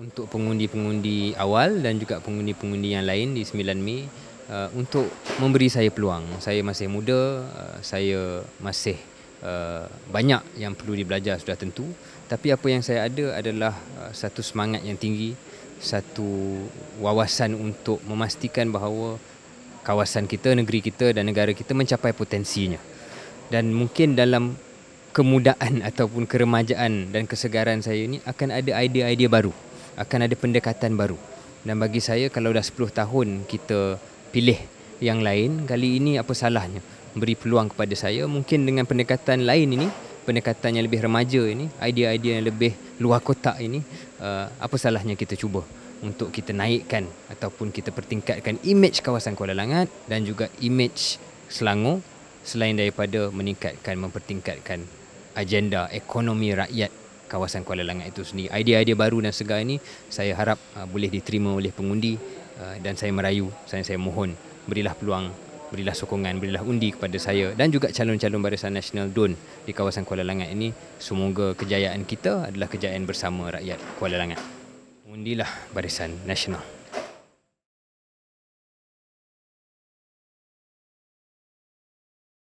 untuk pengundi-pengundi awal dan juga pengundi-pengundi yang lain di 9 Mei uh, untuk memberi saya peluang. Saya masih muda, uh, saya masih uh, banyak yang perlu dibelajar sudah tentu, tapi apa yang saya ada adalah satu semangat yang tinggi, satu wawasan untuk memastikan bahawa kawasan kita, negeri kita dan negara kita mencapai potensinya. Dan mungkin dalam kemudaan ataupun keremajaan dan kesegaran saya ini akan ada idea-idea baru akan ada pendekatan baru. Dan bagi saya kalau dah 10 tahun kita pilih yang lain, kali ini apa salahnya? Beri peluang kepada saya mungkin dengan pendekatan lain ini, pendekatan yang lebih remaja ini, idea-idea yang lebih luar kotak ini, uh, apa salahnya kita cuba untuk kita naikkan ataupun kita pertingkatkan imej kawasan Kuala Langat dan juga imej Selangor selain daripada meningkatkan mempertingkatkan agenda ekonomi rakyat kawasan Kuala Langat itu sendiri. Idea-idea baru dan segar ini saya harap uh, boleh diterima oleh pengundi uh, dan saya merayu, saya, saya mohon berilah peluang, berilah sokongan, berilah undi kepada saya dan juga calon-calon Barisan Nasional DUN di kawasan Kuala Langat ini. Semoga kejayaan kita adalah kejayaan bersama rakyat Kuala Langat. Undilah Barisan Nasional.